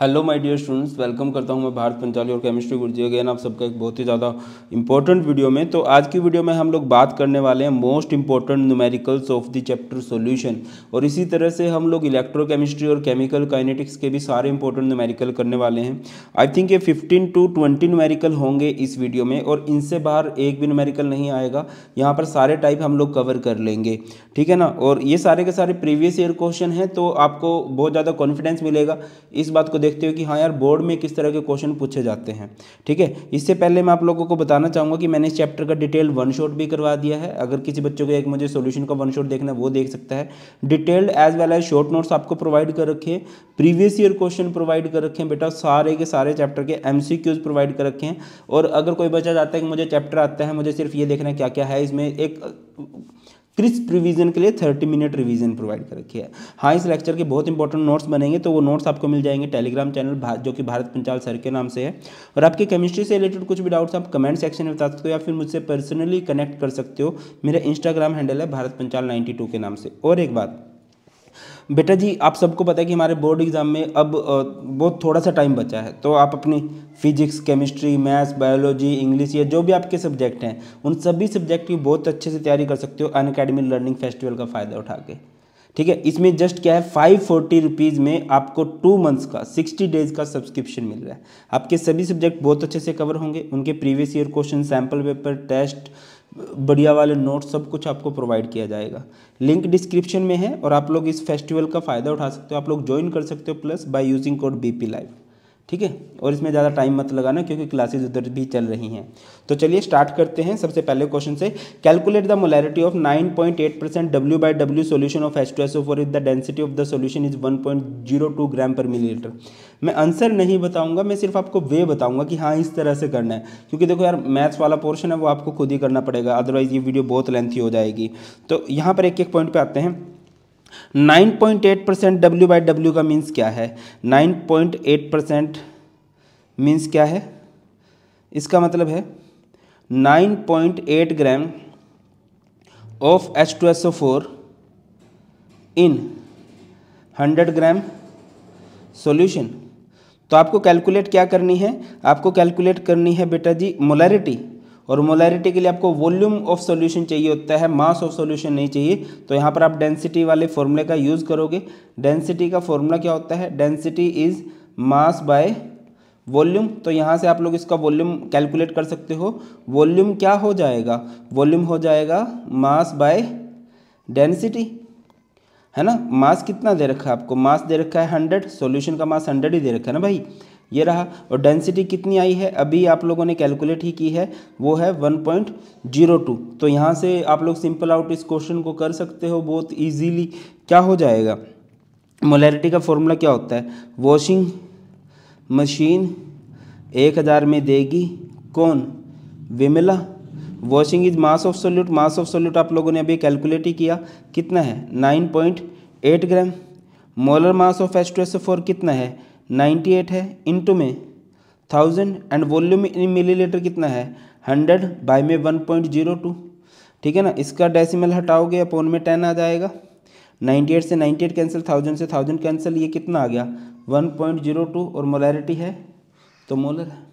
Hello my dear students welcome करता हूं मैं भारत पंचाली और केमिस्ट्री गुरुजी अगेन आप सबका एक बहुत ही ज़्यादा इंपॉर्टेंट वीडियो में तो आज की वीडियो में हम लोग बात करने वाले हैं most important numericals of the chapter solution और इसी तरह से हम लोग इलेक्ट्रोकेमिस्ट्री और केमिकल काइनेटिक्स के भी सारे इंपॉर्टेंट न्यूमेरिकल करने वाले हैं आई थिंक ये फिफ्टीन टू ट्वेंटी न्यूमेरिकल होंगे इस वीडियो में और इनसे बाहर एक भी न्यूमेरिकल नहीं आएगा यहाँ पर सारे टाइप हम लोग कवर कर लेंगे ठीक है ना और ये सारे के सारे प्रीवियस ईयर क्वेश्चन हैं तो आपको बहुत ज़्यादा कॉन्फिडेंस मिलेगा इस बात को देखते हो कि हाँ यार बोर्ड में किस तरह के क्वेश्चन पूछे जाते हैं ठीक है इससे पहले मैं आप लोगों को बताना चाहूँगा कि मैंने इस चैप्टर का डिटेल वन शॉट भी करवा दिया है अगर किसी बच्चों को एक मुझे सोल्यूशन का वन शॉट देखना है वो देख सकता है detailed as well as short notes आपको प्रोवाइड कर रखे हैं प्रीवियस ईयर क्वेश्चन प्रोवाइड कर रखे हैं बेटा सारे के सारे चैप्टर के एम प्रोवाइड कर रखे हैं और अगर कोई बच्चा जाता है कि मुझे चैप्टर आता है मुझे सिर्फ ये देखना है क्या क्या है इसमें एक क्रिस्प रिवीजन के लिए थर्टी मिनट रिवीजन प्रोवाइड कर रखी है हाँ इस लेक्चर के बहुत इंपॉर्टेंट नोट्स बनेंगे तो वो नोट्स आपको मिल जाएंगे टेलीग्राम चैनल जो कि भारत पंचाल सर के नाम से है और आपके केमिस्ट्री से रिलेटेड कुछ भी डाउट्स आप कमेंट सेक्शन में बता सकते हो या फिर मुझसे पर्सनली कनेक्ट कर सकते हो मेरा इंस्टाग्राम हैंडल है भारत पंचाल नाइन्टी के नाम से और एक बात बेटा जी आप सबको पता है कि हमारे बोर्ड एग्ज़ाम में अब बहुत थोड़ा सा टाइम बचा है तो आप अपनी physics chemistry maths biology English या जो भी आपके सब्जेक्ट हैं उन सभी सब्जेक्ट की बहुत अच्छे से तैयारी कर सकते हो अन अकेडमी लर्निंग फेस्टिवल का फ़ायदा उठा के ठीक है इसमें जस्ट क्या है फाइव फोर्टी रुपीज़ में आपको टू मंथ्स का सिक्सटी डेज का सब्सक्रिप्शन मिल रहा है आपके सभी सब्जेक्ट बहुत अच्छे से कवर होंगे उनके previous year question sample paper test बढ़िया वाले नोट्स सब कुछ आपको प्रोवाइड किया जाएगा लिंक डिस्क्रिप्शन में है और आप लोग इस फेस्टिवल का फ़ायदा उठा सकते हो आप लोग ज्वाइन कर सकते हो plus by using code B P live ठीक है और इसमें ज़्यादा टाइम मत लगाना क्योंकि क्लासेज उधर भी चल रही हैं तो चलिए स्टार्ट करते हैं सबसे पहले क्वेश्चन से calculate the molarity of 9.8 percent W by W solution of H two S O four if the density of the solution is 1.02 gram per millilitre मैं आंसर नहीं बताऊंगा मैं सिर्फ आपको वे बताऊंगा कि हाँ इस तरह से करना है क्योंकि देखो यार मैथ्स वाला पोर्शन है वो आपको खुद ही करना पड़ेगा अदरवाइज़ ये वीडियो बहुत लेंथी हो जाएगी तो यहाँ पर एक एक पॉइंट पर आते हैं 9.8 परसेंट डब्ल्यू बाई डब्ल्यू का मीन्स क्या है 9.8 परसेंट मीन्स क्या है इसका मतलब है 9.8 gram of H two S O four in 100 gram solution तो आपको कैलकुलेट क्या करनी है आपको कैलकुलेट करनी है बेटा जी मोलरिटी और मोलैरिटी के लिए आपको वॉल्यूम ऑफ सॉल्यूशन चाहिए होता है मास ऑफ सॉल्यूशन नहीं चाहिए तो यहाँ पर आप डेंसिटी वाले फॉर्मूले का यूज़ करोगे डेंसिटी का फॉर्मूला क्या होता है density is mass by volume तो यहाँ से आप लोग इसका वॉल्यूम कैलकुलेट कर सकते हो वॉल्यूम क्या हो जाएगा वॉल्यूम हो जाएगा मास बाय डेंसिटी है ना मास कितना दे रखा है आपको मास दे रखा है हंड्रेड सोल्यूशन का मास हंड्रेड ही दे रखा है ना भाई ये रहा और डेंसिटी कितनी आई है अभी आप लोगों ने कैलकुलेट ही की है वो है 1.02 तो यहाँ से आप लोग सिंपल आउट इस क्वेश्चन को कर सकते हो बहुत ईजीली क्या हो जाएगा मोलैरिटी का फॉर्मूला क्या होता है वॉशिंग मशीन एक हज़ार में देगी कौन विमला वॉशिंग is mass of solute mass of solute आप लोगों ने अभी कैलकुलेट ही किया कितना है nine point eight gram molar mass of two S four कितना है 98 है इंटू में thousand and volume in millilitre कितना है हंड्रेड बाई में वन पॉइंट जीरो टू ठीक है ना इसका डेसिमल हटाओगे अपॉन में टेन आ जाएगा नाइन्टी एट से नाइन्टी एट कैंसिल थाउजेंड से थाउजेंड कैंसिल ये कितना आ गया वन पॉइंट जीरो टू और मोलैरिटी है तो मोलर है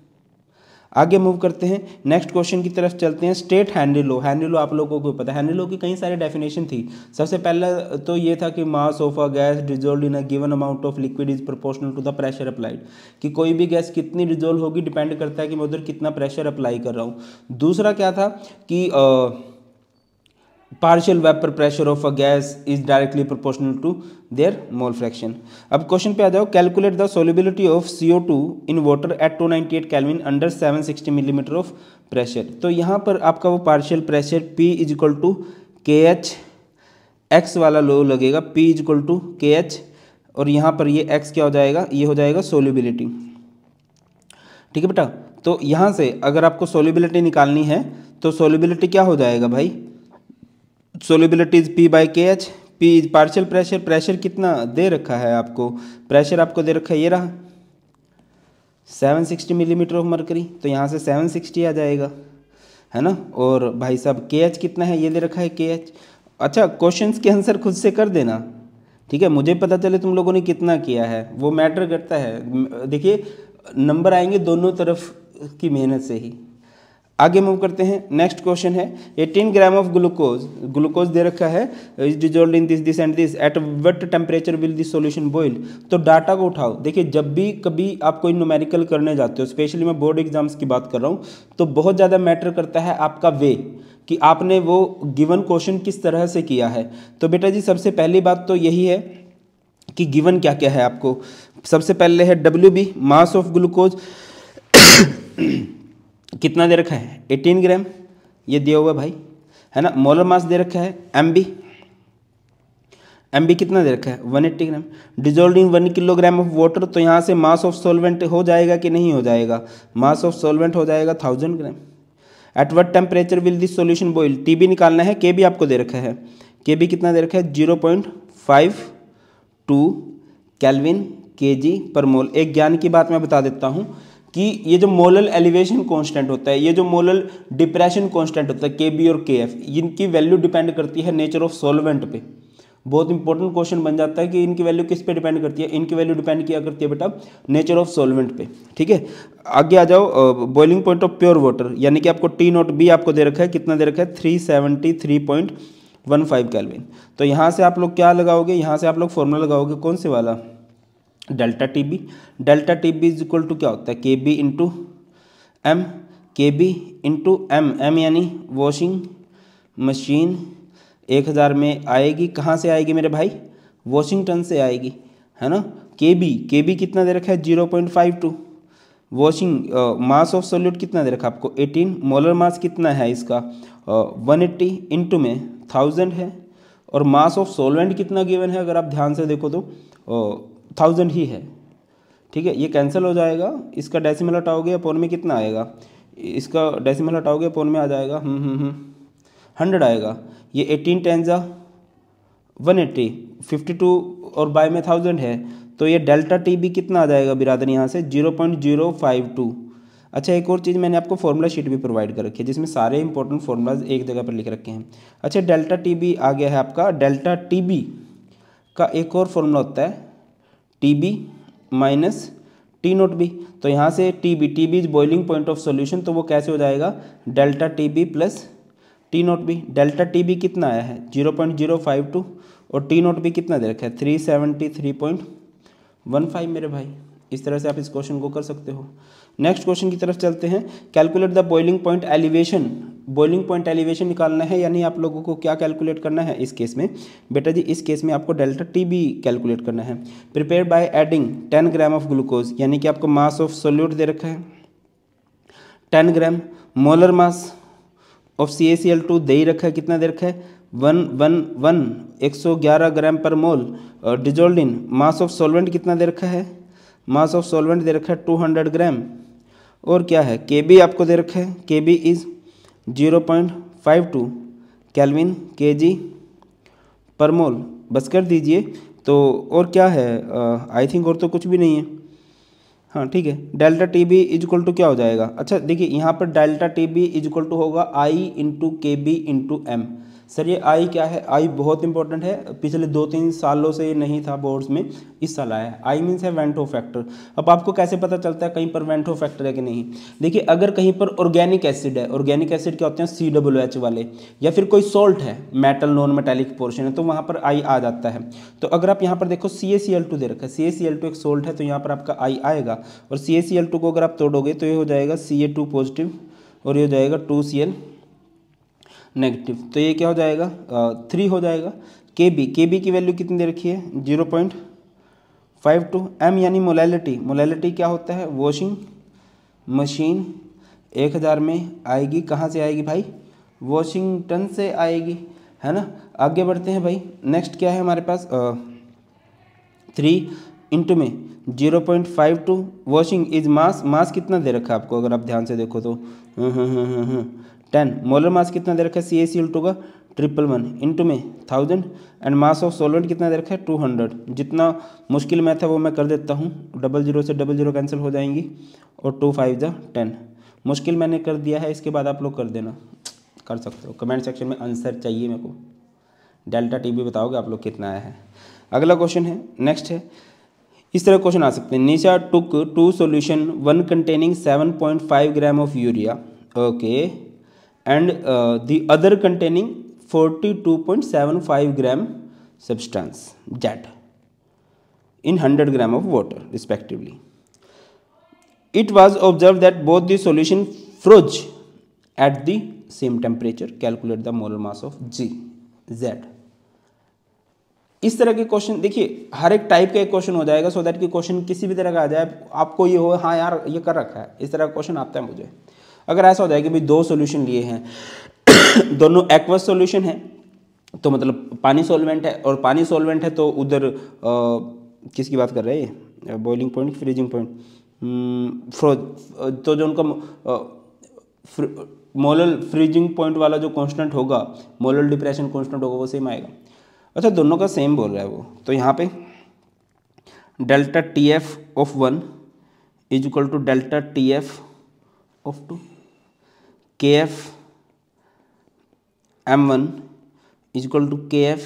आगे मूव करते हैं नेक्स्ट क्वेश्चन की तरफ चलते हैं स्टेट हैंडी लॉ आप लोगों को पता है हैंडी की कई सारी डेफिनेशन थी सबसे पहला तो ये था कि mass of a gas dissolve in a given amount of liquid is proportional to the pressure applied कि कोई भी गैस कितनी डिजोल्व होगी डिपेंड करता है कि मैं उधर कितना प्रेशर अप्लाई कर रहा हूँ दूसरा क्या था कि आ, partial vapour pressure of a gas is directly proportional to their mole fraction अब क्वेश्चन पे आ जाओ calculate the solubility of C O two in water at two ninety eight kelvin under seven sixty millimetre of pressure तो यहाँ पर आपका वो partial pressure P is equal to K H X वाला लो लगेगा P is equal to K H और यहाँ पर ये एक्स क्या हो जाएगा ये हो जाएगा सोलिबिलिटी ठीक है बेटा तो यहाँ से अगर आपको सोलिबिलिटी निकालनी है तो सोलिबिलिटी क्या हो जाएगा भाई solubility is P by K H P is partial pressure pressure कितना दे रखा है आपको प्रेशर आपको दे रखा है ये रहा 760 मिलीमीटर ऑफ मरकरी तो यहाँ से 760 आ जाएगा है ना और भाई साहब के एच कितना है ये दे रखा है अच्छा, के एच अच्छा क्वेश्चंस के आंसर खुद से कर देना ठीक है मुझे पता चले तुम लोगों ने कितना किया है वो मैटर करता है देखिए नंबर आएंगे दोनों तरफ की मेहनत से ही आगे मूव करते हैं नेक्स्ट क्वेश्चन है 18 ग्राम ऑफ ग्लूकोज ग्लूकोज दे रखा है is dissolved in this this and this at what temperature will this solution boil तो डाटा को उठाओ देखिए जब भी कभी आप कोई नोमेरिकल करने जाते हो स्पेशली मैं बोर्ड एग्जाम्स की बात कर रहा हूँ तो बहुत ज़्यादा मैटर करता है आपका वे कि आपने वो गिवन क्वेश्चन किस तरह से किया है तो बेटा जी सबसे पहली बात तो यही है कि गिवन क्या क्या है आपको सबसे पहले है W B mass of glucose कितना दे रखा है एटीन ग्राम ये दिया हुआ भाई है ना मोलर मास दे रखा है एम बी एम बी कितना दे रखा है one eighty gram dissolved in one kilogram of water तो यहाँ से मास ऑफ सॉल्वेंट हो जाएगा कि नहीं हो जाएगा मास ऑफ सॉल्वेंट हो जाएगा thousand gram at what temperature will this solution boil T B निकालना है के बी आपको दे रखा है के बी कितना दे रखा है zero point five two kelvin K G पर मोल एक ज्ञान की बात मैं बता देता हूँ कि ये जो मोलल एलिवेशन कांस्टेंट होता है ये जो मोलल डिप्रेशन कांस्टेंट होता है के बी और के एफ इनकी वैल्यू डिपेंड करती है नेचर ऑफ सॉल्वेंट पे बहुत इंपॉर्टेंट क्वेश्चन बन जाता है कि इनकी वैल्यू किस पे डिपेंड करती है इनकी वैल्यू डिपेंड किया करती है बेटा नेचर ऑफ सॉल्वेंट पे ठीक है आगे आ जाओ boiling point of pure water यानी कि आपको टी नॉट बी आपको दे रखा है कितना दे रखा है three seventy three point one five kelvin तो यहाँ से आप लोग क्या लगाओगे यहाँ से आप लोग फॉर्मूला लगाओगे कौन से वाला delta T B delta T B is equal to क्या होता है K B into M K B into M M यानी वॉशिंग मशीन एक हज़ार में आएगी कहाँ से आएगी मेरे भाई वॉशिंगटन से आएगी है ना के बी के बी कितना दे रखा है zero point five two washing mass of solute कितना दे रखा है आपको एटीन मोलर मास कितना है इसका वन एट्टी इंटू में थाउजेंड है और मास ऑफ सोलवेंट कितना गिवन है अगर आप ध्यान से देखो तो थाउजेंड ही है ठीक है ये कैंसिल हो जाएगा इसका डेसिमल हटाओगे अपॉन में कितना आएगा इसका डेसिमल हटाओगे अपॉन में आ जाएगा हंड्रेड हम्म, हम्म, हम्म। आएगा ये एटीन टेन जा वन एट्टी फिफ्टी टू और बाय में थाउजेंड है तो ये डेल्टा टी भी कितना आ जाएगा बिरादर यहाँ से zero point zero five two अच्छा एक और चीज़ मैंने आपको फॉर्मूला शीट भी प्रोवाइड कर रखी है जिसमें सारे इंपॉर्टेंट फार्मूलाज एक जगह पर लिख रखे हैं अच्छा डेल्टा टी बी आ गया है आपका डेल्टा टी बी का एक और फॉर्मूला होता है T B minus T naught B तो यहाँ से T B T B is boiling point of solution तो वो कैसे हो जाएगा delta T B plus T naught B delta T B कितना आया है zero point zero five two और टी नोट बी कितना दे रखा है three seventy three point one five मेरे भाई इस तरह से आप इस क्वेश्चन को कर सकते हो नेक्स्ट क्वेश्चन की तरफ चलते हैं calculate the boiling point elevation boiling point elevation निकालना है यानी आप लोगों को क्या कैलकुलेट करना है इस केस में बेटा जी इस केस में आपको डेल्टा टी भी कैलकुलेट करना है prepare by adding ten gram of glucose यानी कि आपको मास ऑफ सोल्यूट दे रखा है ten gram molar mass of C A C L two दे ही रखा है कितना दे रखा है वन वन वन एक सौ ग्यारह ग्राम पर मोल डिजोल्डिन मास ऑफ सोलवेंट कितना दे रखा है मास ऑफ सॉल्वेंट दे रखा है टू हंड्रेड ग्राम और क्या है के बी आपको दे रखा है K B is zero point five two kelvin K G पर मोल बस कर दीजिए तो और क्या है आई थिंक और तो कुछ भी नहीं है हाँ ठीक है delta T B is equal to क्या हो जाएगा अच्छा देखिए यहाँ पर delta T B is equal to होगा I into K B into M sir ये आई क्या है आई बहुत इंपॉर्टेंट है पिछले दो तीन सालों से ये नहीं था बोर्ड्स में इस साल आया है आई मीन्स है वेंटो फैक्टर अब आपको कैसे पता चलता है कहीं पर वेंटो फैक्टर है कि नहीं देखिए अगर कहीं पर ऑर्गेनिक एसिड है ऑर्गेनिक एसिड क्या होते हैं सी डब्ल्यू एच वाले या फिर कोई सॉल्ट है मेटल नॉन मेटेलिक पोर्शन है तो वहाँ पर आई आ जाता है तो अगर आप यहाँ पर देखो सी ए सी एल टू दे रखा है C A C L two एक सोल्ट है तो यहाँ पर आपका आई आएगा और सी ए सी एल टू को अगर आप तोड़ोगे तो ये हो जाएगा सी ए टू पॉजिटिव और ये हो जाएगा टू सी एल नेगेटिव तो ये क्या हो जाएगा थ्री हो जाएगा के बी के बी की वैल्यू कितनी दे रखी है zero point five two M यानी मोलैलिटी मोलैलिटी क्या होता है वॉशिंग मशीन एक हज़ार में आएगी कहाँ से आएगी भाई वॉशिंगटन से आएगी है ना आगे बढ़ते हैं भाई नेक्स्ट क्या है हमारे पास थ्री इंटू में zero point five two washing is mass mass कितना दे रखा है आपको अगर आप ध्यान से देखो तो हम्म, हम्म, हम्म, टेन मोलर मास कितना दे रखा है C A C L two का ट्रिपल वन इंटू में thousand and mass of solvent कितना दे रखा है टू हंड्रेड जितना मुश्किल मैथ है वो मैं कर देता हूँ डबल जीरो से डबल जीरो कैंसिल हो जाएंगी और टू फाइव ज़ा टेन मुश्किल मैंने कर दिया है इसके बाद आप लोग कर देना कर सकते हो कमेंट सेक्शन में आंसर चाहिए मेरे को डेल्टा टी भी बताओगे आप लोग कितना आया है अगला क्वेश्चन है नेक्स्ट है इस तरह क्वेश्चन आ सकते हैं निशा टुक two solution one containing seven point five gram of urea okay and uh, the other containing 42.75 gram substance Z in 100 gram of water respectively. It was observed that both the solution froze at the same temperature. Calculate the molar mass of G Z. इस तरह के question देखिए हर एक type का एक question हो जाएगा so so that कि क्वेश्चन किसी भी तरह का आ जाए आपको ये हो हाँ यार ये कर रखा है इस तरह का क्वेश्चन आता है मुझे अगर ऐसा हो जाए कि भाई दो सोल्यूशन लिए हैं दोनों एक्वस सोल्यूशन है तो मतलब पानी सोलवेंट है और पानी सोलवेंट है तो उधर किसकी बात कर रहे हैं बॉइलिंग पॉइंट फ्रीजिंग पॉइंट फ्रोज तो जो उनका मोलल फ्रीजिंग पॉइंट वाला जो कांस्टेंट होगा मोलल डिप्रेशन कांस्टेंट होगा वो सेम आएगा अच्छा दोनों का सेम बोल रहा है वो तो यहाँ पे delta T F of one is equal to delta T F of two K F M one is equal to K F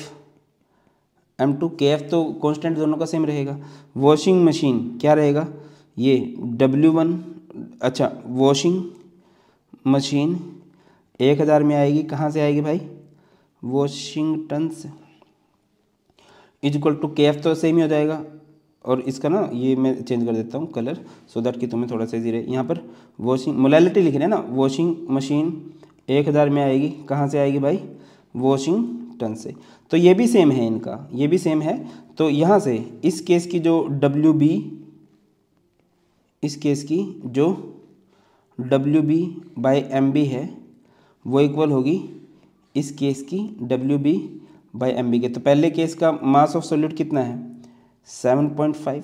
M two K F तो कॉन्स्टेंट दोनों का सेम रहेगा वॉशिंग मशीन क्या रहेगा ये डब्ल्यू वन अच्छा washing machine एक हज़ार में आएगी कहाँ से आएगी भाई वॉशिंगटन से is equal to K F तो सेम ही हो जाएगा और इसका ना ये मैं चेंज कर देता हूँ कलर सो दैट कि तुम्हें थोड़ा सा इजी रहे यहाँ पर वॉशिंग मोलैलिटी लिख रहे हैं ना वॉशिंग मशीन एक हज़ार में आएगी कहाँ से आएगी भाई वॉशिंग टन से तो ये भी सेम है इनका ये भी सेम है तो यहाँ से इस केस की जो डब्ल्यू बी इस केस की जो W B by M B है वो इक्वल होगी इस केस की W B by M B के तो पहले केस का मास ऑफ सोल्यूट कितना है सेवन पॉइंट फाइव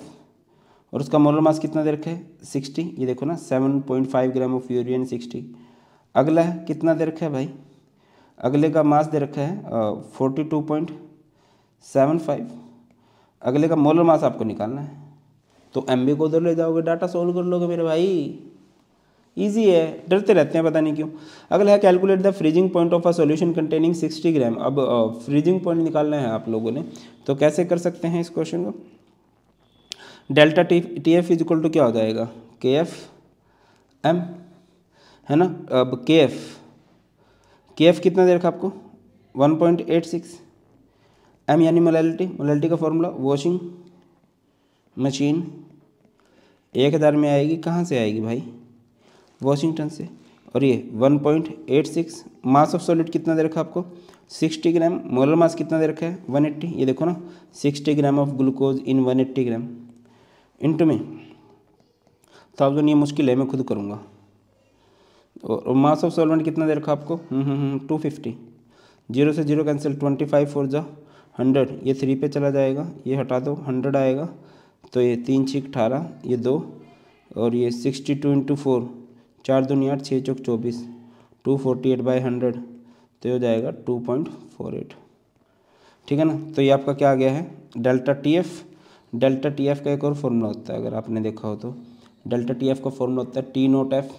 और उसका मोलर मास कितना दे रखा है सिक्सटी ये देखो ना seven point five gram of urea sixty अगला है कितना दे रखा है भाई अगले का मास दे रखा है forty two point seven five अगले का मोलर मास आपको निकालना है तो एम को उधर ले जाओगे डाटा सोल्व कर लोगे मेरे भाई ईजी है डरते रहते हैं पता नहीं क्यों अगला है calculate the freezing point of a solution containing 60 gram अब फ्रीजिंग पॉइंट निकालना है आप लोगों ने तो कैसे कर सकते हैं इस क्वेश्चन को delta T T F is equal to क्या हो जाएगा के एफ एम है ना अब के एफ के एफ कितना दे रखा आपको 1.86 एम यानी मोलैलिटी मोलैलिटी का फॉर्मूला वॉशिंग मशीन एक हज़ार में आएगी कहाँ से आएगी भाई वॉशिंगटन से और ये 1.86 मास ऑफ सॉलिड कितना दे रखा है आपको 60 ग्राम मोलर मास कितना दे रखा है 180 ये देखो ना 60 gram of glucose in 180 gram into में थाउजेंड तो ये मुश्किल है मैं खुद करूँगा और मास ऑफ सॉल्वेंट कितना दे रखा आपको टू फिफ्टी जीरो से zero cancel twenty five four जा हंड्रेड ये थ्री पे चला जाएगा ये हटा दो हंड्रेड आएगा तो ये तीन छः अठारह ये दो और ये सिक्सटी टू इंटू फोर चार दूनी आठ छः चौक चौबीस two forty eight by hundred तो ये हो जाएगा टू पॉइंट फोर एट ठीक है ना तो ये आपका क्या आ गया है delta T F delta T F का एक और फॉर्मूला होता है अगर आपने देखा हो तो डेल्टा टी एफ का फॉर्मूला होता है T note F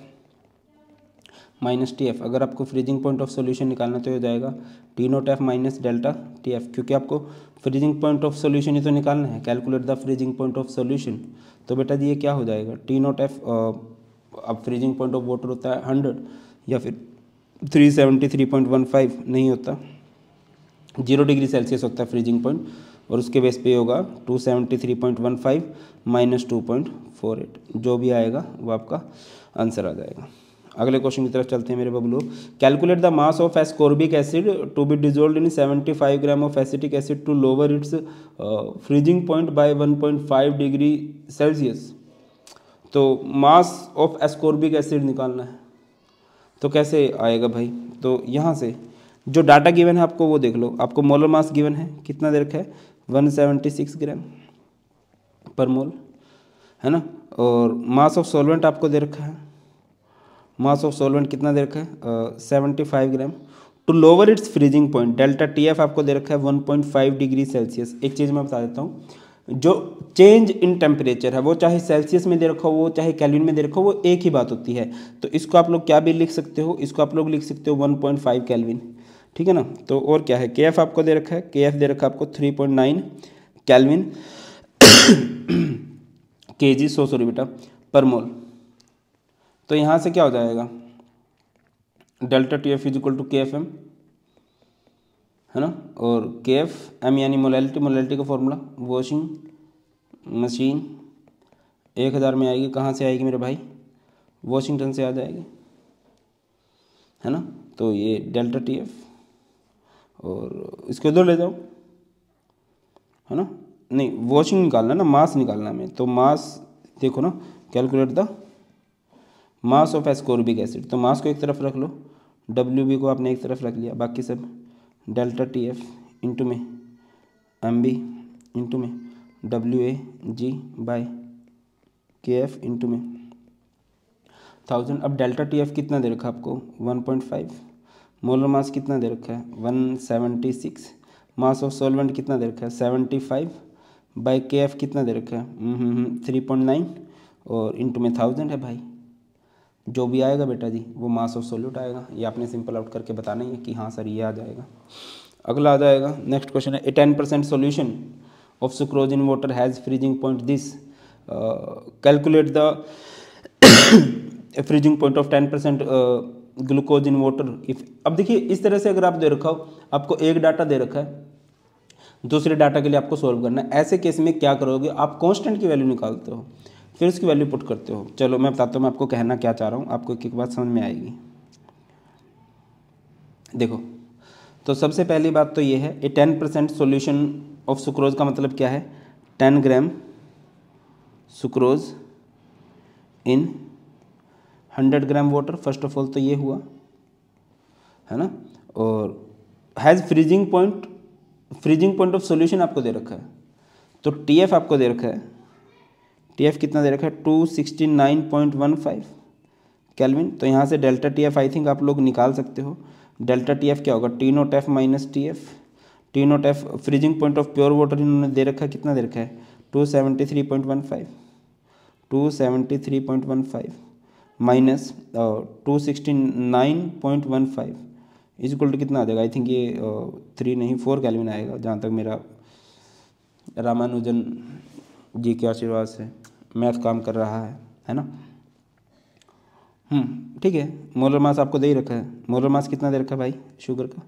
minus T F अगर आपको फ्रीजिंग पॉइंट ऑफ सोल्यूशन निकालना तो हो जाएगा T note F minus delta T F क्योंकि आपको फ्रीजिंग पॉइंट ऑफ सोल्यूशन ही तो निकालना है calculate the freezing point of solution तो बेटा जी ये क्या हो जाएगा टी नोट एफ अब फ्रीजिंग पॉइंट ऑफ वाटर होता है हंड्रेड या फिर three seventy three point one five नहीं होता जीरो डिग्री सेल्सियस होता है फ्रीजिंग पॉइंट और उसके बेस पे होगा two seventy three point one five minus two point four eight जो भी आएगा वो आपका आंसर आ जाएगा अगले क्वेश्चन की तरफ चलते हैं मेरे Bablu calculate the mass of ascorbic acid to be dissolved in seventy five gram of acetic acid to lower its freezing point by five degree Celsius तो मास ऑफ एस्कोर्बिक एसिड निकालना है तो कैसे आएगा भाई तो यहाँ से जो डाटा गिवन है आपको वो देख लो आपको मोलर मास गिवन है कितना दे रखा है 176 ग्राम पर मोल है ना और मास ऑफ सॉल्वेंट आपको दे रखा है मास ऑफ सॉल्वेंट कितना दे रखा है seventy five gram to lower its freezing point delta T F आपको दे रखा है one point five degree Celsius एक चीज़ मैं बता देता हूँ जो चेंज इन टेम्परेचर है वो चाहे सेल्सियस में दे रखो वो चाहे कैलविन में दे रखो वो एक ही बात होती है तो इसको आप लोग क्या भी लिख सकते हो इसको आप लोग लिख सकते हो वन पॉइंट फाइव कैलविन ठीक है ना तो और क्या है के एफ आपको दे रखा है के एफ दे रखा है आपको three point nine kelvin K जी सौ सौ बेटा पर मोल तो यहाँ से क्या हो जाएगा delta T F is equal to K F M है ना और के एफ एम यानी मोलैलिटी मोलैलिटी का फॉर्मूला वॉशिंग मशीन एक हज़ार में आएगी कहाँ से आएगी मेरे भाई वॉशिंगटन से आ जाएगी है ना तो ये डेल्टा टी एफ और इसको उधर ले जाओ है ना नहीं वॉशिंग निकालना ना मास निकालना हमें तो मास देखो ना calculate the mass of ascorbic acid तो मास को एक तरफ रख लो डब्ल्यू बी को आपने एक तरफ रख लिया बाकी सब डेल्टा टी एफ इंटू में एम बी इंटू में W A G by K F into में थाउजेंड अब डेल्टा टी एफ कितना दे रखा है आपको one point five molar mass कितना दे रखा है one seventy six mass of solvent कितना दे रखा है seventy five by K F कितना दे रखा है hmm, hmm, hmm, three point nine और इंटू में थाउजेंड है भाई जो भी आएगा बेटा जी वो मास ऑफ सोल्यूट आएगा ये आपने सिंपल आउट करके बताना ही है कि हाँ सर ये आ जाएगा अगला आ जाएगा नेक्स्ट क्वेश्चन है a ten percent solution of sucrose in water has freezing point this calculate the freezing point of ten percent glucose in water if अब देखिए इस तरह से अगर आप दे रखा हो आपको एक डाटा दे रखा है दूसरे डाटा के लिए आपको सॉल्व करना है ऐसे केस में क्या करोगे आप कॉन्स्टेंट की वैल्यू निकालते हो फिर उसकी वैल्यू पुट करते हो चलो मैं बताता हूँ मैं आपको कहना क्या चाह रहा हूँ आपको एक एक बात समझ में आएगी देखो तो सबसे पहली बात तो ये है a ten percent solution of sucrose का मतलब क्या है ten gram sucrose in hundred gram water first of all तो ये हुआ है ना और has freezing point freezing point of solution आपको दे रखा है तो टी एफ आपको दे रखा है टी एफ कितना दे रखा है two sixty nine point one five kelvin तो यहाँ से delta T F I think आप लोग निकाल सकते हो डेल्टा टी एफ क्या होगा T note F minus T F T note F freezing point of pure water इन्होंने दे रखा है कितना दे रखा है to seventy three point one five two seventy three point one five minus two sixty nine point one five is equal to कितना आ जाएगा आई थिंक ये थ्री uh, नहीं फोर कैलविन आएगा जहाँ तक मेरा रामानुजन जी के आशीर्वाद से मैथ काम कर रहा है है ना हम्म, ठीक है मोलर मास आपको दे ही रखा है मोलर मास कितना दे रखा है भाई शुगर का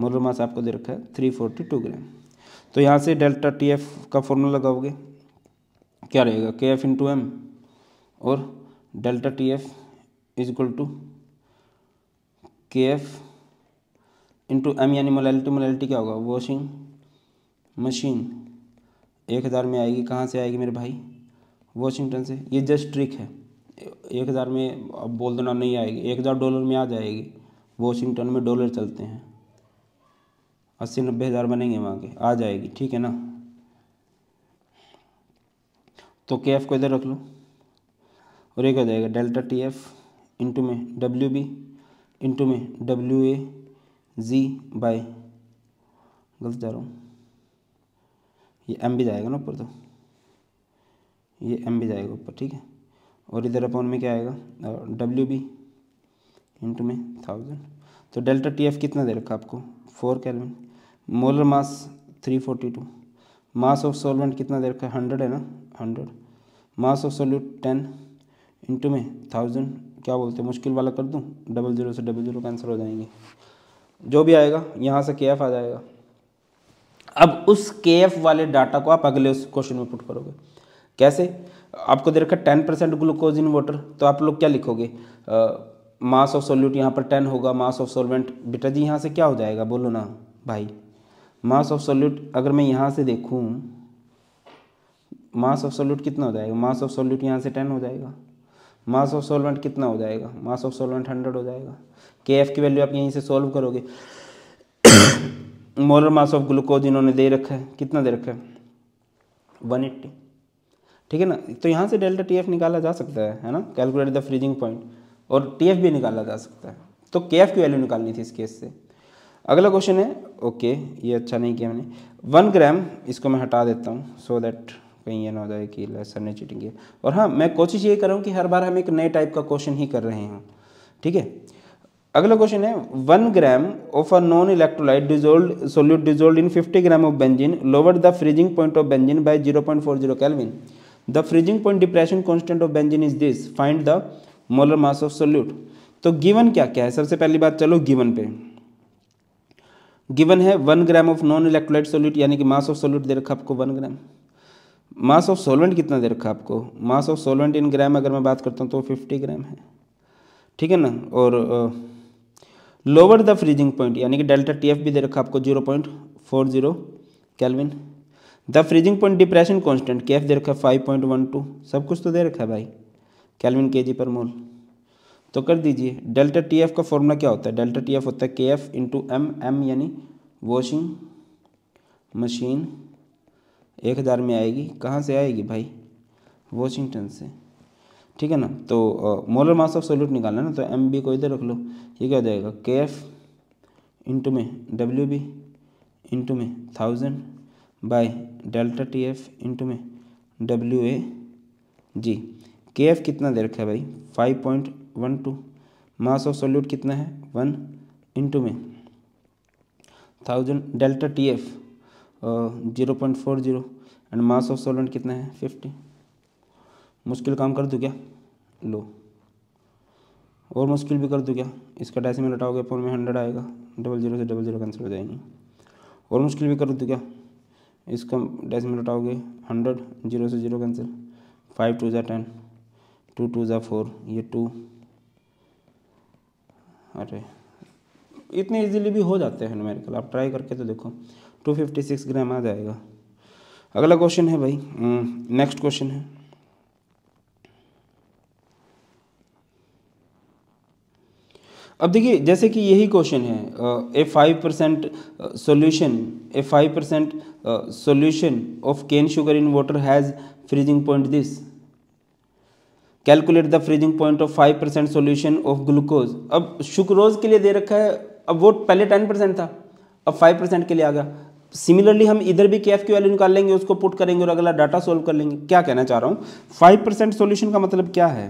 मोलर मास आपको दे रखा है थ्री फोर्टी टू ग्राम तो यहाँ से डेल्टा टी एफ का फॉर्मूला लगाओगे क्या रहेगा के एफ इंटू एम और delta T F is equal to K F into M यानी मोलैलिटी मोलैलिटी क्या होगा वॉशिंग मशीन एक हज़ार में आएगी कहाँ से आएगी मेरे भाई वॉशिंगटन से ये जस्ट ट्रिक है एक हज़ार में अब बोल देना नहीं आएगी एक हज़ार डॉलर में आ जाएगी वॉशिंगटन में डॉलर चलते हैं अस्सी नब्बे हज़ार बनेंगे वहाँ के आ जाएगी ठीक है ना तो के एफ को इधर रख लो और एक हो जाएगा डेल्टा टी एफ इंटू में डब्ल्यू बी इंटू में डब्ल्यू ए जी बाय गलत जा रहा हूँ ये एम भी जाएगा ना ऊपर तो ये एम भी जाएगा ऊपर ठीक है और इधर अपॉन में क्या आएगा डब्ल्यू बी इंटू में थाउजेंड तो डेल्टा टी एफ कितना दे रखा आपको four kelvin molar mass three forty two mass of solvent कितना दे रखा है हंड्रेड है ना hundred mass of solute ten into में थाउजेंड क्या बोलते हैं मुश्किल वाला कर दूँ डबल ज़ीरो से डबल ज़ीरो आंसर हो जाएंगे जो भी आएगा यहाँ से के एफ आ जाएगा अब उस के एफ वाले डाटा को आप अगले उस क्वेश्चन में पुट करोगे कैसे आपको दे रखा ten percent glucose in water तो आप लोग क्या लिखोगे मास ऑफ सोल्यूट यहाँ पर टेन होगा मास ऑफ सोलवेंट बेटा जी यहाँ से क्या हो जाएगा बोलो ना भाई मास ऑफ सोल्यूट अगर मैं यहाँ से देखूँ मास ऑफ सोल्यूट कितना हो जाएगा मास ऑफ सोल्यूट यहाँ से टेन हो जाएगा मास ऑफ सोलवेंट कितना हो जाएगा मास ऑफ सोलवेंट हंड्रेड हो जाएगा के एफ की वैल्यू आप यहीं से सोल्व करोगे मोलर मास ऑफ ग्लूकोज इन्होंने दे रखा है कितना दे रखा है वन एट्टी ठीक है ना तो यहाँ से डेल्टा टी निकाला जा सकता है है ना कैलकुलेट द फ्रीजिंग पॉइंट और टी भी निकाला जा सकता है तो के की वैल्यू निकालनी थी इस केस से अगला क्वेश्चन है ओके ये अच्छा नहीं किया मैंने वन ग्राम इसको मैं हटा देता हूँ सो दैट कहीं ये ना हो जाए कि सर ने चिटिंग है और हाँ मैं कोशिश ये कर रहा हूँ कि हर बार हम एक नए टाइप का क्वेश्चन ही कर रहे हैं ठीक है अगला क्वेश्चन है one gram of a non electrolyte dissolved solute dissolved in fifty gram of benzene lower the freezing point of benzene by zero point four zero kelvin the freezing point depression constant of benzene is this find the molar mass of solute तो given क्या क्या है सबसे पहली बात चलो given पे given है one gram of non electrolyte solute यानी कि मास ऑफ सोल्यूट दे रखा आपको one gram mass of solvent कितना दे रखा आपको मास ऑफ सोलवेंट इन ग्राम अगर मैं बात करता हूँ तो फिफ्टी ग्राम है ठीक है ना और लोअर द फ्रीजिंग पॉइंट यानी कि डेल्टा टी एफ भी दे रखा आपको zero point four zero kelvin the freezing point depression constant K F दे रखा है फाइव पॉइंट वन टू सब कुछ तो दे रखा है भाई कैलविन के जी पर मोल तो कर दीजिए डेल्टा टी एफ का फॉर्मूला क्या होता है डेल्टा टी एफ होता है K F into M M यानी वॉशिंग मशीन एक हज़ार में आएगी कहाँ से आएगी भाई वॉशिंगटन से ठीक है ना तो मोलर मास ऑफ सोल्यूट निकालना ना तो एम बी को इधर रख लो ये क्या हो जाएगा के एफ इंटू में डब्ल्यू बी इंटू में thousand by delta T F into में W A G K F कितना दे रखा है भाई five point one two mass of solute कितना है वन इंटू में thousand delta T F zero point four zero and mass of solvent कितना है फिफ्टी मुश्किल काम कर दूँ क्या लो और मुश्किल भी कर दूँ क्या इसका डेसिमल हटाओगे फोन में हंड्रेड आएगा डबल जीरो से डबल जीरो कैंसिल हो जाएंगे और मुश्किल भी कर दूँ क्या इसका डेस में लौटाओगे हंड्रेड जीरो से जीरो कैंसिल फाइव टू ज़ा टेन टू टू ज़ा फोर ये टू अरे इतने इजीली भी हो जाते हैं न्यूमेरिकल आप ट्राई करके तो देखो टू फिफ्टी सिक्स ग्राम आ जाएगा अगला क्वेश्चन है भाई नेक्स्ट हम्म, क्वेश्चन है अब देखिए जैसे कि यही क्वेश्चन है a five percent solution a five percent solution of cane sugar in water has freezing point this calculate the freezing point of five percent solution of glucose अब शुक्रोज के लिए दे रखा है अब वो पहले टेन परसेंट था अब फाइव परसेंट के लिए आ गया सिमिलरली हम इधर भी के एफ की वैल्यू निकाल लेंगे उसको पुट करेंगे और अगला डाटा सोल्व कर लेंगे क्या कहना चाह रहा हूँ फाइव परसेंट सोल्यूशन का मतलब क्या है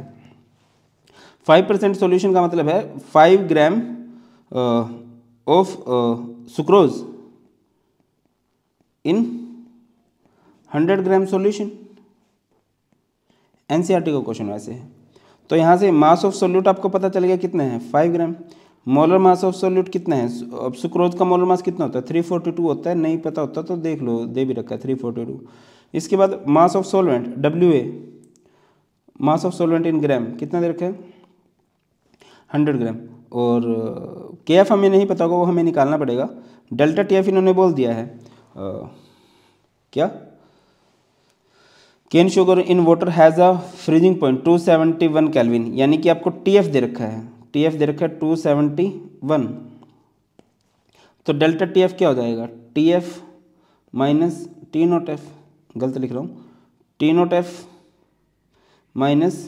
फाइव परसेंट सोल्यूशन का मतलब है five gram of sucrose in hundred gram solution एन e का क्वेश्चन वैसे है तो यहाँ से मास ऑफ सोल्यूट आपको पता चल गया कितने हैं five gram molar mass of solute कितने हैं अब सुक्रोज का मोलर मास कितना होता है थ्री फोर्टी टू होता है नहीं पता होता तो देख लो दे भी रखा है थ्री फोर्टी टू इसके बाद mass of solvent W A mass of solvent in gram कितना दे रखा है हंड्रेड ग्राम और के एफ हमें नहीं पता होगा वो हमें निकालना पड़ेगा डेल्टा टी एफ इन्होंने बोल दिया है आ, क्या cane sugar in water has a freezing point two seventy one kelvin यानी कि आपको टी एफ दे रखा है टी एफ दे रखा है टू सेवेंटी वन तो डेल्टा टी एफ क्या हो जाएगा T F minus T note F गलत लिख रहा हूँ T note F minus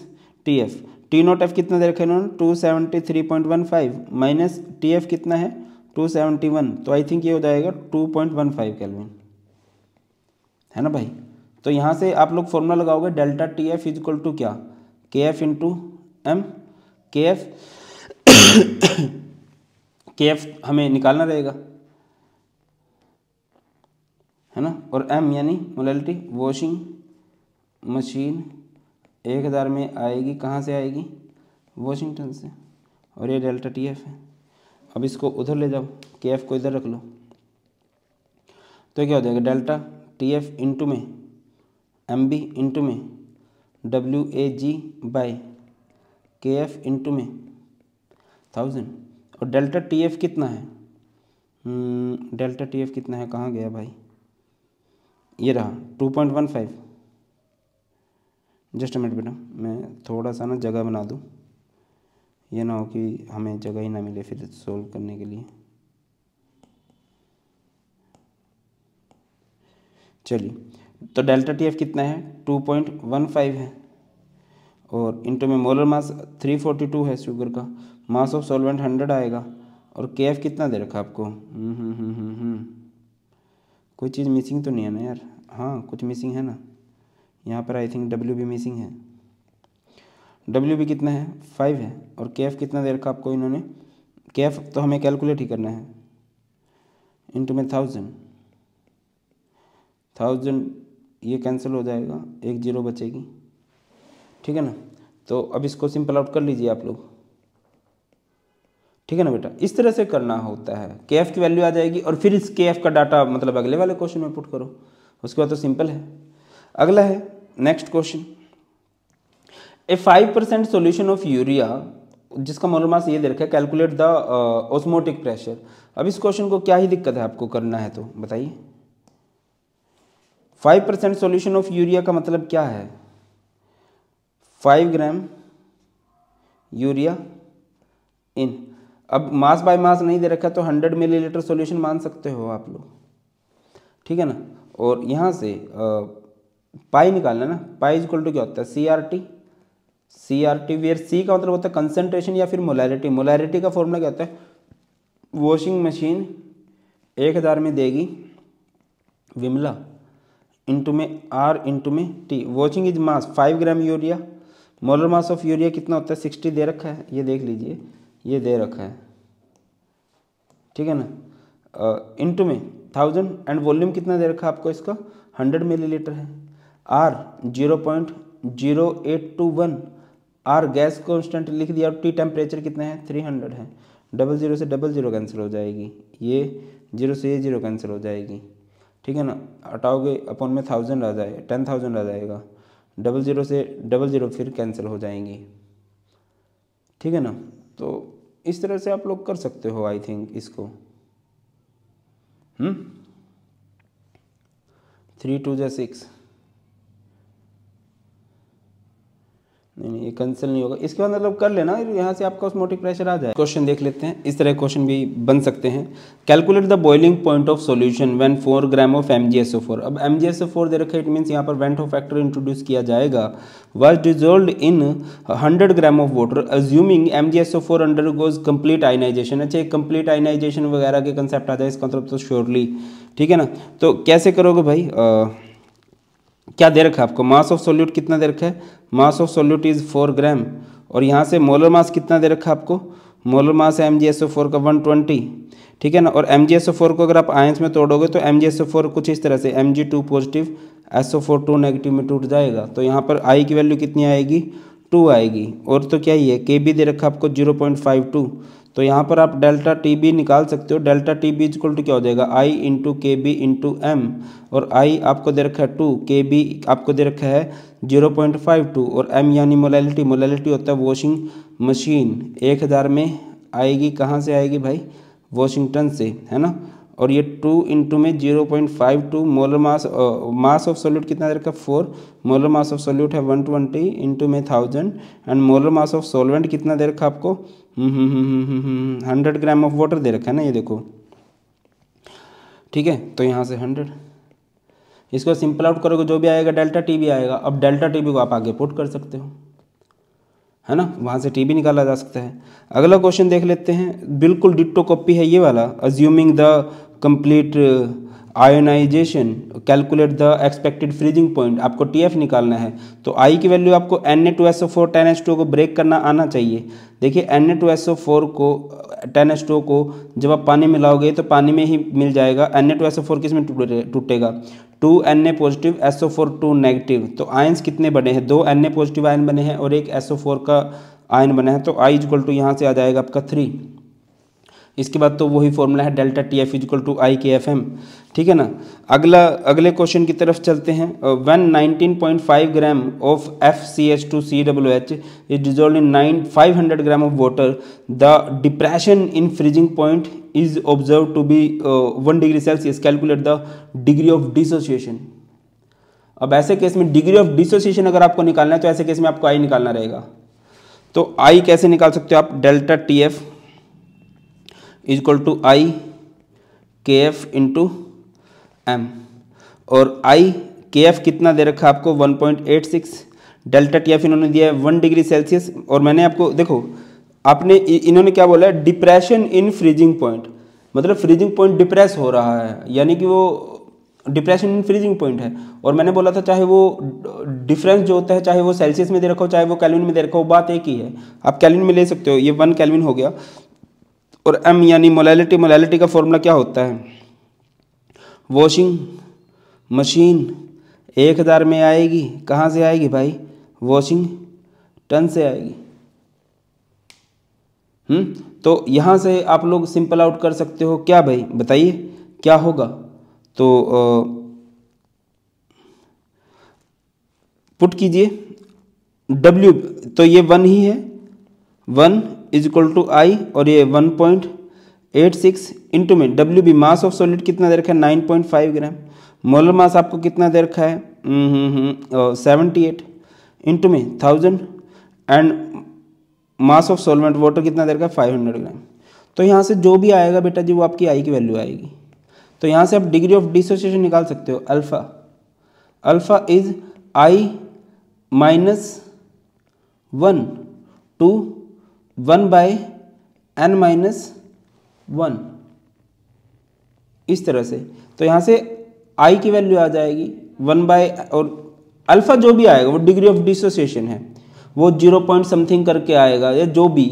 T F T note F कितना दे रखा है इन्होंने two seventy three point one five minus T F कितना है टू सेवेंटी वन तो आई थिंक ये हो जाएगा two point one five kelvin है ना भाई तो यहाँ से आप लोग फॉर्मूला लगाओगे delta T F is equal to क्या K F into M K F K F हमें निकालना रहेगा है ना और एम यानी मोलैलिटी वॉशिंग मशीन एक हज़ार में आएगी कहाँ से आएगी वॉशिंगटन से और ये डेल्टा टी एफ है अब इसको उधर ले जाओ के एफ को इधर रख लो तो क्या हो जाएगा डेल्टा टी एफ इंटू में एम बी इंटू में W A G by K F into में थाउजेंड और डेल्टा टी एफ कितना है हम्म, डेल्टा टी एफ कितना है कहाँ गया भाई ये रहा two point one five just minute बेटा मैं थोड़ा सा ना जगह बना दूँ यह ना हो कि हमें जगह ही ना मिले फिर सोल्व करने के लिए चलिए तो डेल्टा टी एफ कितना है टू पॉइंट वन फाइव है और इंटो में molar mass three forty two है शुगर का मास ऑफ सॉल्वेंट हंड्रेड आएगा और के एफ कितना दे रखा आपको हम्म, हम्म, हम्म, कोई चीज़ मिसिंग तो नहीं है ना यार हाँ कुछ मिसिंग है ना यहाँ पर I think W B missing है डब्ल्यू बी कितना है फाइव है और के एफ कितना दे रखा आपको इन्होंने के एफ तो हमें कैलकुलेट ही करना है इंटू में थाउजेंड थाउजेंड ये कैंसिल हो जाएगा एक जीरो बचेगी ठीक है ना तो अब इसको सिंपल आउट कर लीजिए आप लोग ठीक है ना बेटा इस तरह से करना होता है के एफ की वैल्यू आ जाएगी और फिर इस के एफ का डाटा मतलब अगले वाले क्वेश्चन में पुट करो उसके बाद तो सिंपल है अगला है next question a five percent solution of urea जिसका मोलर मास ये दे रखा है कैलकुलेट द ऑस्मोटिक प्रेशर अब इस क्वेश्चन को क्या ही दिक्कत है आपको करना है तो बताइए five percent solution of urea का मतलब क्या है फाइव ग्राम यूरिया इन अब मास बाय मास नहीं दे रखा तो हंड्रेड मिलीलीटर सोल्यूशन मान सकते हो आप लोग ठीक है ना और यहाँ से आ, uh, पाई निकालना ना पाई इक्वल टू क्या होता है C R T C R T where C का मतलब होता है कंसनट्रेशन या फिर मोलैरिटी मोलैरिटी का फॉर्मूला क्या होता है वॉशिंग मशीन एक हज़ार में देगी विमला इंटू में आर इंटू में टी वॉशिंग is mass five gram urea molar mass of urea कितना होता है सिक्सटी दे रखा है ये देख लीजिए ये दे रखा है ठीक है ना इंटू में थाउजेंड एंड वॉल्यूम कितना दे रखा है आपको इसका हंड्रेड मिलीलीटर है R zero point zero eight two one R gas constant लिख दिया और टी टेम्परेचर कितना है थ्री हंड्रेड है डबल ज़ीरो से डबल ज़ीरो कैंसिल हो जाएगी ये जीरो से ये जीरो कैंसिल हो जाएगी ठीक है ना हटाओगे अपन में थाउजेंड आ जाए टेन थाउजेंड आ जाएगा डबल ज़ीरो से डबल ज़ीरो फिर कैंसिल हो जाएंगी ठीक है ना तो इस तरह से आप लोग कर सकते हो आई थिंक इसको हम्म? थ्री टू जै सिक्स नहीं नहीं ये कैंसिल नहीं होगा इसके बाद मतलब कर लेना यहाँ से आपका ऑस्मोटिक प्रेशर आ जाए क्वेश्चन देख लेते हैं इस तरह क्वेश्चन भी बन सकते हैं calculate the boiling point of solution when four gram of M अब एम जी दे रखे इट मीन्स यहाँ पर वेंटो फैक्टर इंट्रोड्यूस किया जाएगा was dissolved in hundred gram of water assuming M G S O four undergoes complete ionisation अच्छा complete complete ionisation वगैरह के कंसेप्ट आ जाए इसका मतलब तो श्योरली ठीक है ना तो कैसे करोगे भाई आ, क्या दे रखा है आपको मास ऑफ सोल्यूट कितना दे रखा है mass of solute is four gram और यहाँ से मोलर मास कितना दे रखा है आपको मोलर मास है M G S O four का वन ट्वेंटी ठीक है ना और M G S O four को अगर आप आयंस में तोड़ोगे तो M G S O four कुछ इस तरह से M G two positive S O four two negative में टूट जाएगा तो यहाँ पर आई की वैल्यू कितनी आएगी टू आएगी और तो क्या ही है के बी दे रखा आपको जीरो पॉइंट फाइव टू तो यहाँ पर आप डेल्टा टी बी निकाल सकते हो delta T B equal to क्या हो जाएगा I into K B into M और आई आपको दे रखा है टू के बी आपको दे रखा है जीरो पॉइंट फाइव टू और एम यानी मोलैलिटी मोलैलिटी होता है वॉशिंग मशीन एक हज़ार में आएगी कहाँ से आएगी भाई वॉशिंगटन से है ना और ये टू इंटू में zero point five two molar mass mass of solute कितना दे रखा है four molar mass of solute है वन ट्वेंटी इंटू में thousand and molar mass of solvent कितना दे रखा आपको हंड्रेड ग्राम ऑफ वाटर दे रखा है ना ये देखो ठीक है तो यहाँ से हंड्रेड इसको सिंपल आउट करोगे जो भी आएगा डेल्टा टी भी आएगा अब डेल्टा टी भी को आप आगे पुट कर सकते हो है ना वहाँ से टी भी निकाला जा सकता है अगला क्वेश्चन देख लेते हैं बिल्कुल डिट्टो कॉपी है ये वाला assuming the complete ionisation calculate the expected freezing point आपको टी एफ निकालना है तो आई की वैल्यू आपको N A two S O four ten S two को ब्रेक करना आना चाहिए देखिए N A two S O four को टेन एस टू को जब आप पानी मिलाओगे तो पानी में ही मिल जाएगा N A two S O four किस में टूटेगा two N A positive S O four two negative तो आयन्स कितने बने हैं दो एन ए पॉजिटिव आयन बने हैं और एक एस ओ फोर का आयन बना है तो आई इजक्ल टू यहाँ से आ जाएगा आपका थ्री इसके बाद तो वही फॉर्मूला है delta T F is equal to I K F M ठीक है ना अगला अगले क्वेश्चन की तरफ चलते हैं one nineteen point five gram of F C H two C W H is dissolve in nine five hundred gram of water the depression in freezing point is observe to be one degree Celsius calculate the degree of dissociation अब ऐसे case में degree of dissociation अगर आपको निकालना है तो ऐसे case में आपको आई निकालना रहेगा तो आई कैसे निकाल सकते हो आप delta T F is equal to I K F into M और आई के एफ कितना दे रखा है आपको 1.86 डेल्टा टी एफ इन्होंने दिया है वन डिग्री सेल्सियस और मैंने आपको देखो आपने इन्होंने क्या बोला है डिप्रेशन इन फ्रीजिंग पॉइंट मतलब फ्रीजिंग पॉइंट डिप्रेस हो रहा है यानी कि वो डिप्रेशन इन फ्रीजिंग पॉइंट है और मैंने बोला था चाहे वो डिफरेंस जो होता है चाहे वो सेल्सियस में दे रखा हो चाहे वो कैलविन में दे रखा हो बात एक ही है आप कैलविन में ले सकते हो ये वन कैलविन हो गया और एम यानी मोलैलिटी मोलैलिटी का फॉर्मूला क्या होता है वॉशिंग मशीन एक हज़ार में आएगी कहाँ से आएगी भाई वॉशिंग टन से आएगी हम्म तो यहाँ से आप लोग सिंपल आउट कर सकते हो क्या भाई बताइए क्या होगा तो पुट कीजिए डब्ल्यू तो ये वन ही है one is equal to I और ये one point eight six into में W B mass of solid कितना दे रखा है nine point five gram molar mass आपको कितना दे रखा है सेवेंटी एट इंटू में thousand and mass of solvent water कितना देर का फाइव हंड्रेड ग्राम तो यहाँ से जो भी आएगा बेटा जी वो आपकी आई की वैल्यू आएगी तो यहाँ से आप डिग्री ऑफ डिसोसिएशन निकाल सकते हो alpha alpha is I minus one to one by N minus one इस तरह से तो यहाँ से आई की वैल्यू आ जाएगी वन बाय और अल्फ़ा जो भी आएगा वो डिग्री ऑफ डिसोसिएशन है वो जीरो पॉइंट समथिंग करके आएगा या जो भी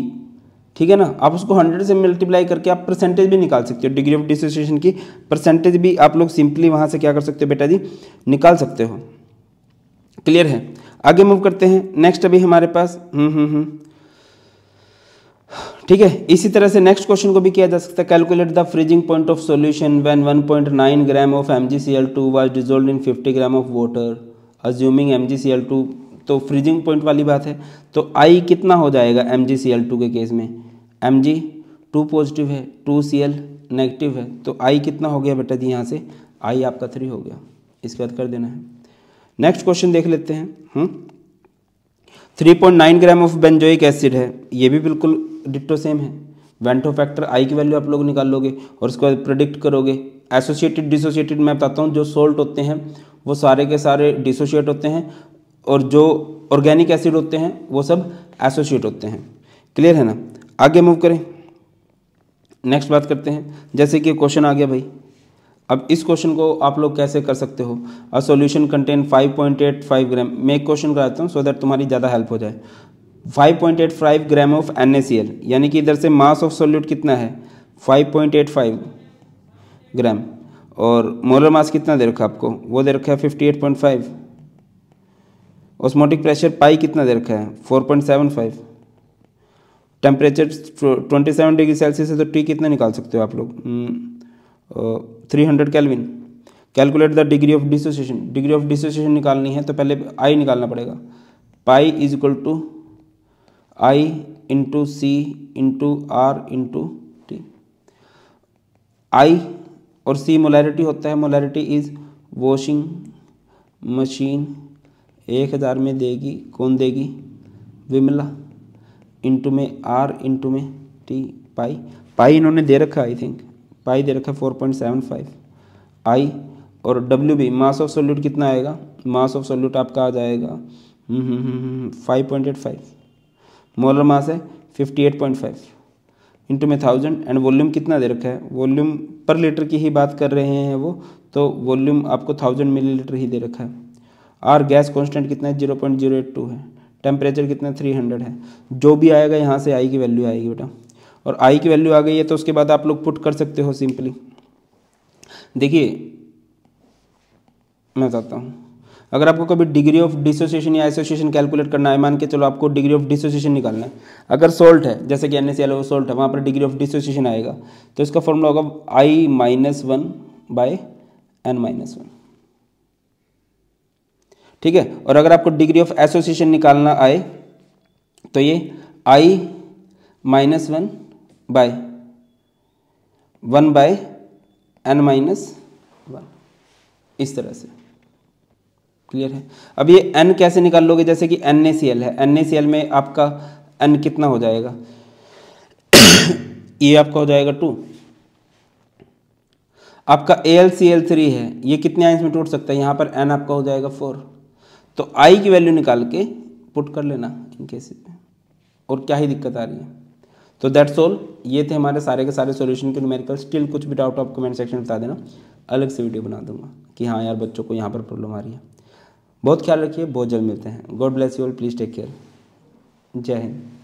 ठीक है ना आप उसको हंड्रेड से मल्टीप्लाई करके आप परसेंटेज भी निकाल सकते हो डिग्री ऑफ डिसोसिएशन की परसेंटेज भी आप लोग सिंपली वहाँ से क्या कर सकते हो बेटा जी निकाल सकते हो क्लियर है आगे मूव करते हैं नेक्स्ट अभी हमारे पास हम्म हम्म हम्म ठीक है इसी तरह से नेक्स्ट क्वेश्चन को भी किया जा सकता है calculate the freezing point of solution when 1.9 gram of M G C L two was dissolve in 50 gram of water assuming M G C L two तो फ्रीजिंग पॉइंट वाली बात है तो आई कितना हो जाएगा M G C L two के case में एम जी टू पॉजिटिव है टू सी एल नेगेटिव है तो आई कितना हो गया बेटा जी यहाँ से आई आपका थ्री हो गया इसके बाद कर देना है नेक्स्ट क्वेश्चन देख लेते हैं three point nine gram of benzoic acid है ये भी बिल्कुल डिटो सेम है वेंटो फैक्टर आई की वैल्यू आप लोग निकाल लोगे और उसके बाद प्रोडिक्ट करोगे एसोसिएटेड डिसोसिएटेड मैं बताता हूँ जो सोल्ट होते हैं वो सारे के सारे डिसोशिएट होते हैं और जो ऑर्गेनिक एसिड होते हैं वो सब एसोसिएट होते हैं क्लियर है ना आगे मूव करें नेक्स्ट बात करते हैं जैसे कि क्वेश्चन आ गया भाई अब इस क्वेश्चन को आप लोग कैसे कर सकते हो अ सॉल्यूशन कंटेन 5.85 ग्राम मैं एक क्वेश्चन कराता हूँ सो दैट तुम्हारी ज़्यादा हेल्प हो जाए 5.85 ग्राम ऑफ एन यानी कि इधर से मास ऑफ सोल्यूट कितना है 5.85 ग्राम और मोलर मास कितना दे रखा है आपको वो दे रखा है 58.5 ऑस्मोटिक प्रेशर पाई कितना दे रखा है four point seven five temperature twenty seven degree Celsius है तो टी कितना निकाल सकते हो आप लोग three hundred kelvin calculate the degree of dissociation degree of dissociation निकालनी है तो पहले आई निकालना पड़ेगा pi is equal to I into C into R into T I और सी मोलैरिटी होता है मोलैरिटी इज वॉशिंग मशीन एक हज़ार में देगी कौन देगी विमला इंटू में आर इंटू में टी पाई पाई इन्होंने दे रखा आई थिंक पाई दे रखा four point seven five I और W B mass of solute कितना आएगा मास ऑफ सोल्यूट आपका आ जाएगा five point eight five molar mass है fifty eight point five into में थाउजेंड एंड वॉल्यूम कितना दे रखा है वॉल्यूम पर लीटर की ही बात कर रहे हैं वो तो वॉल्यूम आपको थाउजेंड मिलीलीटर ही दे रखा है आर गैस कॉन्स्टेंट कितना है zero point zero eight two है टेम्परेचर कितना थ्री हंड्रेड है जो भी आएगा यहाँ से आई की वैल्यू आएगी बेटा और आई की वैल्यू आ गई है तो उसके बाद आप लोग पुट कर सकते हो सिंपली देखिए मैं बताता हूँ अगर आपको कभी डिग्री ऑफ डिसोसिएशन या एसोसिएशन कैलकुलेट करना है मान के चलो आपको डिग्री ऑफ डिसोसिएशन निकालना है अगर सोल्ट है जैसे कि एन एस एल सोल्ट है वहाँ पर डिग्री ऑफ डिसोसिएशन आएगा तो इसका फॉर्मूला होगा I minus one by N minus one ठीक है और अगर आपको डिग्री ऑफ एसोसिएशन निकालना आए तो ये I minus one by one by N minus one इस तरह से क्लियर है अब ये एन कैसे निकाल लोगे जैसे कि एन ए सी एल है एन ए सी एल में आपका एन कितना हो जाएगा ये आपका हो जाएगा टू आपका A L C L three है ये कितने आइंस में टूट सकता है यहां पर एन आपका हो जाएगा फोर तो आई की वैल्यू निकाल के पुट कर लेना इन केसेस में और क्या ही दिक्कत आ रही है तो दैट्स ऑल ये थे हमारे सारे के सारे सॉल्यूशन के न्यूमेरिकल स्टिल कुछ भी डाउट आप कमेंट सेक्शन में बता देना अलग से वीडियो बना दूंगा कि हाँ यार बच्चों को यहाँ पर प्रॉब्लम आ रही है बहुत ख्याल रखिए बहुत जल्द मिलते हैं God bless you all please take care जय हिंद